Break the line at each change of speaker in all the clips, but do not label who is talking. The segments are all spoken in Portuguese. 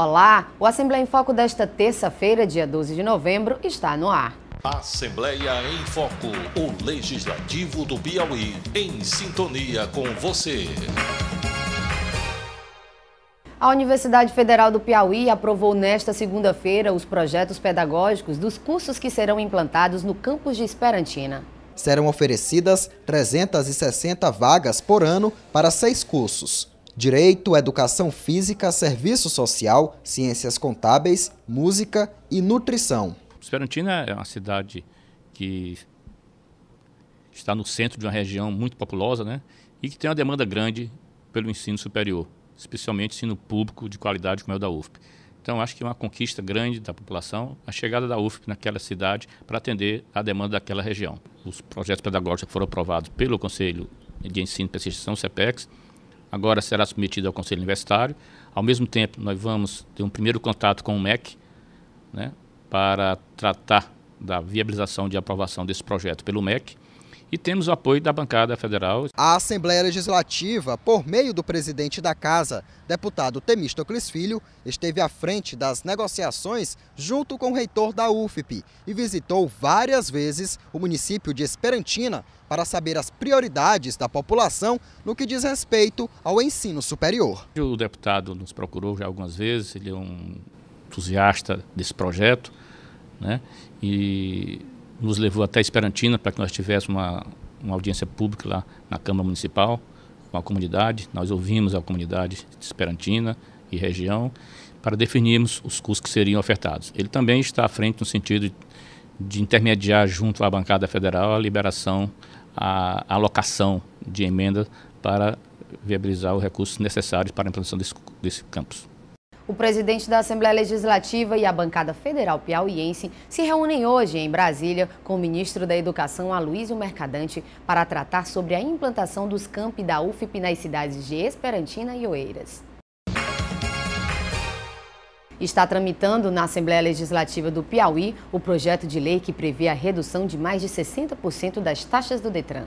Olá, o Assembleia em Foco desta terça-feira, dia 12 de novembro, está no ar.
Assembleia em Foco, o Legislativo do Piauí, em sintonia com você.
A Universidade Federal do Piauí aprovou nesta segunda-feira os projetos pedagógicos dos cursos que serão implantados no campus de Esperantina.
Serão oferecidas 360 vagas por ano para seis cursos. Direito, Educação Física, Serviço Social, Ciências Contábeis, Música
e Nutrição. Esperantina é uma cidade que está no centro de uma região muito populosa, né? E que tem uma demanda grande pelo ensino superior, especialmente ensino público de qualidade como é o da UFP. Então, acho que é uma conquista grande da população a chegada da UFP naquela cidade para atender a demanda daquela região. Os projetos pedagógicos foram aprovados pelo Conselho de Ensino e Pesquisa São CEPEX, agora será submetido ao Conselho Universitário. Ao mesmo tempo, nós vamos ter um primeiro contato com o MEC né, para tratar da viabilização de aprovação desse projeto pelo MEC e temos o apoio da bancada federal.
A Assembleia Legislativa, por meio do presidente da Casa, deputado Temístocles Filho, esteve à frente das negociações junto com o reitor da UFP e visitou várias vezes o município de Esperantina para saber as prioridades da população no que diz respeito ao ensino superior.
O deputado nos procurou já algumas vezes, ele é um entusiasta desse projeto, né? E nos levou até Esperantina para que nós tivéssemos uma, uma audiência pública lá na Câmara Municipal, com a comunidade. Nós ouvimos a comunidade de Esperantina e região para definirmos os custos que seriam ofertados. Ele também está à frente no sentido de intermediar junto à bancada federal a liberação, a alocação de emenda para viabilizar os recursos necessários para a implantação desse, desse campus.
O presidente da Assembleia Legislativa e a bancada federal piauiense se reúnem hoje em Brasília com o ministro da Educação, Aloysio Mercadante, para tratar sobre a implantação dos campi da UFIP nas cidades de Esperantina e Oeiras está tramitando na Assembleia Legislativa do Piauí o projeto de lei que prevê a redução de mais de 60% das taxas do Detran.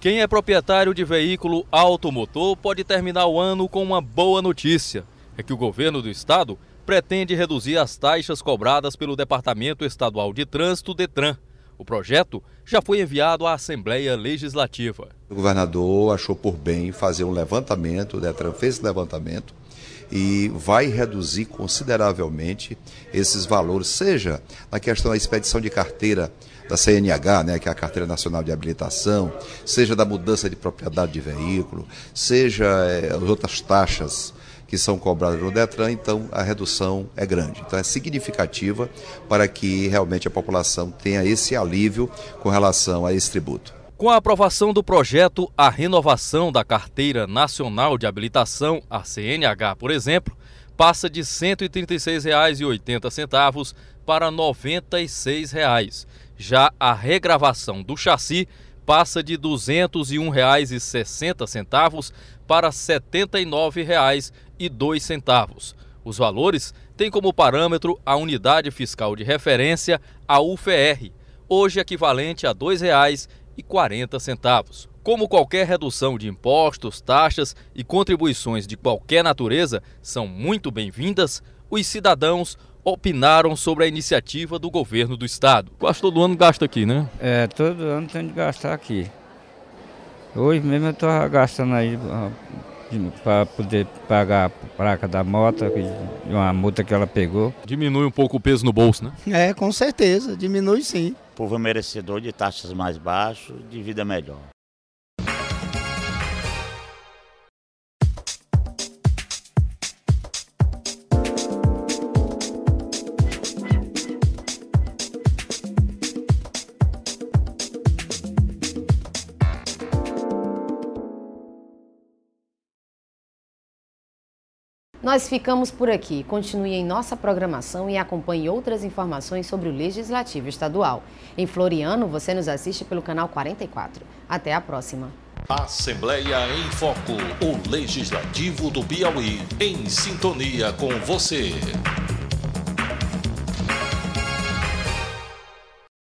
Quem é proprietário de veículo automotor pode terminar o ano com uma boa notícia é que o governo do estado pretende reduzir as taxas cobradas pelo Departamento Estadual de Trânsito, DETRAN. O projeto já foi enviado à Assembleia Legislativa.
O governador achou por bem fazer um levantamento, o DETRAN fez esse levantamento e vai reduzir consideravelmente esses valores, seja na questão da expedição de carteira da CNH, né, que é a Carteira Nacional de Habilitação, seja da mudança de propriedade de veículo, seja eh, as outras taxas que são cobradas no Detran, então a redução é grande. Então é significativa para que realmente a população tenha esse alívio com relação a esse tributo.
Com a aprovação do projeto, a renovação da Carteira Nacional de Habilitação, a CNH, por exemplo, passa de R$ 136,80 para R$ 96,00. Já a regravação do chassi passa de R$ 201,60 para R$ 79,02. Os valores têm como parâmetro a unidade fiscal de referência, a UFR, hoje equivalente a R$ 2,40. Como qualquer redução de impostos, taxas e contribuições de qualquer natureza são muito bem-vindas, os cidadãos opinaram sobre a iniciativa do governo do estado. Quase todo ano gasta aqui, né?
É, todo ano tem de gastar aqui. Hoje mesmo eu estou gastando aí para poder pagar a placa da moto, uma multa que ela pegou. Diminui um pouco o peso no bolso, né?
É, com certeza, diminui sim. O povo é merecedor de taxas mais baixas, de vida melhor.
Nós ficamos por aqui. Continue em nossa programação e acompanhe outras informações sobre o Legislativo Estadual. Em Floriano, você nos assiste pelo canal 44. Até a próxima.
Assembleia em Foco, o Legislativo do Piauí, em sintonia com você.